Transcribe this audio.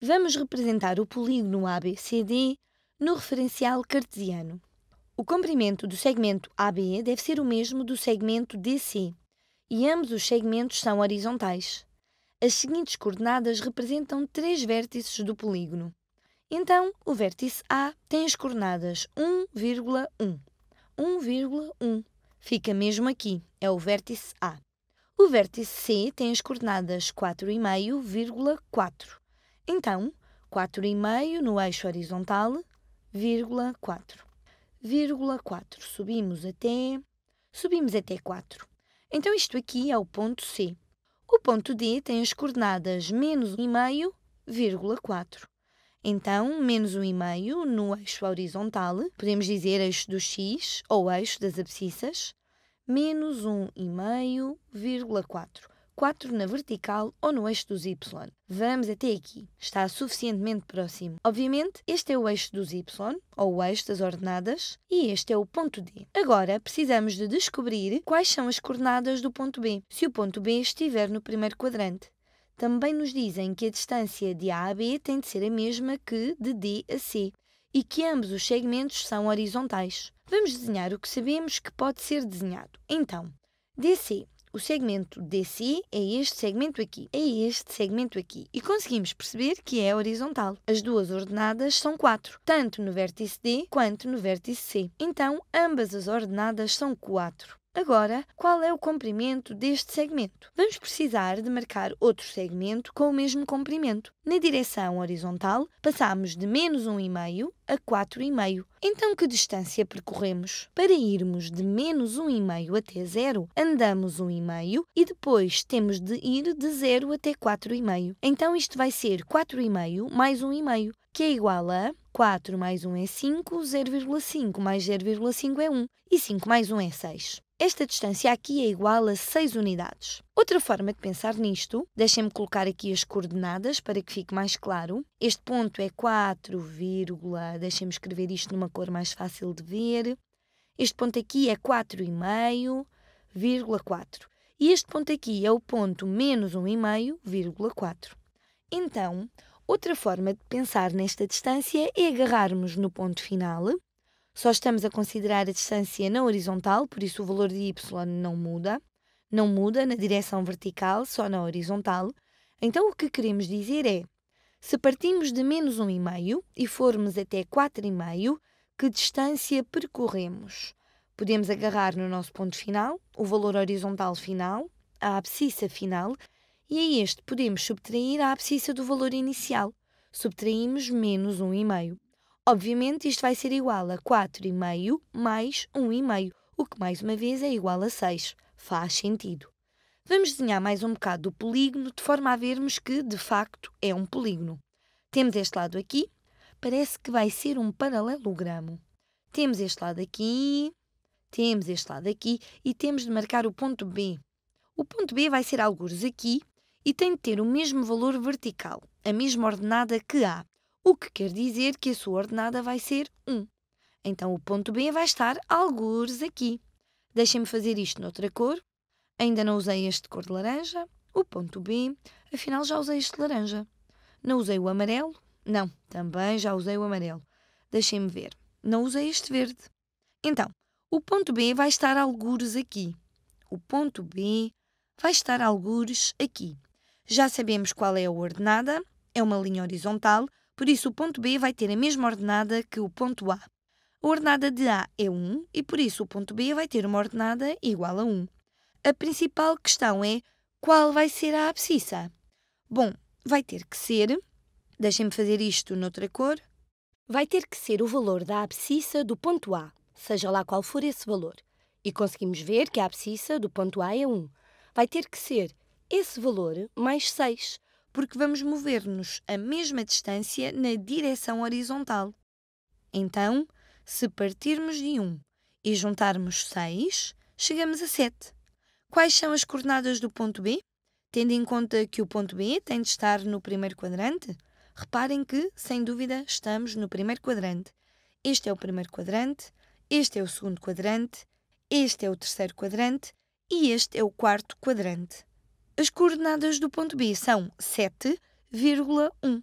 Vamos representar o polígono ABCD no referencial cartesiano. O comprimento do segmento AB deve ser o mesmo do segmento DC, e ambos os segmentos são horizontais. As seguintes coordenadas representam três vértices do polígono. Então, o vértice A tem as coordenadas 1,1. 1,1. Fica mesmo aqui, é o vértice A. O vértice C tem as coordenadas 4,5,4. Então, 4,5 no eixo horizontal, vírgula 4. Vírgula 4. Subimos até... Subimos até 4. Então, isto aqui é o ponto C. O ponto D tem as coordenadas menos 1,5, vírgula 4. Então, menos 1,5 no eixo horizontal, podemos dizer eixo do x ou eixo das abscissas, menos 1,5, vírgula 4. 4 na vertical ou no eixo dos Y. Vamos até aqui. Está suficientemente próximo. Obviamente, este é o eixo dos Y, ou o eixo das ordenadas, e este é o ponto D. Agora, precisamos de descobrir quais são as coordenadas do ponto B, se o ponto B estiver no primeiro quadrante. Também nos dizem que a distância de A a B tem de ser a mesma que de D a C, e que ambos os segmentos são horizontais. Vamos desenhar o que sabemos que pode ser desenhado. Então, DC o segmento DC é este segmento aqui, é este segmento aqui. E conseguimos perceber que é horizontal. As duas ordenadas são 4, tanto no vértice D quanto no vértice C. Então, ambas as ordenadas são 4. Agora, qual é o comprimento deste segmento? Vamos precisar de marcar outro segmento com o mesmo comprimento. Na direção horizontal, passamos de menos 1,5 a 4,5. Então, que distância percorremos? Para irmos de menos 1,5 até 0, andamos 1,5 e depois temos de ir de 0 até 4,5. Então, isto vai ser 4,5 mais 1,5, que é igual a 4 mais 1 é 5, 0,5 mais 0,5 é 1 e 5 mais 1 é 6. Esta distância aqui é igual a 6 unidades. Outra forma de pensar nisto, deixem-me colocar aqui as coordenadas para que fique mais claro. Este ponto é 4, deixem-me escrever isto numa cor mais fácil de ver. Este ponto aqui é 4,5,4. E este ponto aqui é o ponto menos 1,5,4. Então, outra forma de pensar nesta distância é agarrarmos no ponto final só estamos a considerar a distância na horizontal, por isso o valor de y não muda. Não muda na direção vertical, só na horizontal. Então o que queremos dizer é, se partimos de menos 1,5 e formos até 4,5, que distância percorremos? Podemos agarrar no nosso ponto final, o valor horizontal final, a abscissa final, e a este podemos subtrair a abscissa do valor inicial. Subtraímos menos 1,5. Obviamente, isto vai ser igual a 4,5 mais 1,5, o que mais uma vez é igual a 6. Faz sentido. Vamos desenhar mais um bocado do polígono de forma a vermos que, de facto, é um polígono. Temos este lado aqui, parece que vai ser um paralelogramo. Temos este lado aqui, temos este lado aqui e temos de marcar o ponto B. O ponto B vai ser alguns aqui e tem de ter o mesmo valor vertical, a mesma ordenada que A o que quer dizer que a sua ordenada vai ser 1. Então o ponto B vai estar algures aqui. Deixem-me fazer isto noutra cor. Ainda não usei este cor de laranja. O ponto B, afinal já usei este laranja. Não usei o amarelo? Não, também já usei o amarelo. Deixem-me ver. Não usei este verde. Então, o ponto B vai estar algures aqui. O ponto B vai estar algures aqui. Já sabemos qual é a ordenada, é uma linha horizontal, por isso, o ponto B vai ter a mesma ordenada que o ponto A. A ordenada de A é 1 e por isso o ponto B vai ter uma ordenada igual a 1. A principal questão é qual vai ser a abscissa? Bom, vai ter que ser, deixem-me fazer isto noutra cor, vai ter que ser o valor da abscissa do ponto A, seja lá qual for esse valor. E conseguimos ver que a abscissa do ponto A é 1. Vai ter que ser esse valor mais 6, porque vamos mover-nos a mesma distância na direção horizontal. Então, se partirmos de 1 e juntarmos 6, chegamos a 7. Quais são as coordenadas do ponto B? Tendo em conta que o ponto B tem de estar no primeiro quadrante, reparem que, sem dúvida, estamos no primeiro quadrante. Este é o primeiro quadrante, este é o segundo quadrante, este é o terceiro quadrante e este é o quarto quadrante. As coordenadas do ponto B são 7,1.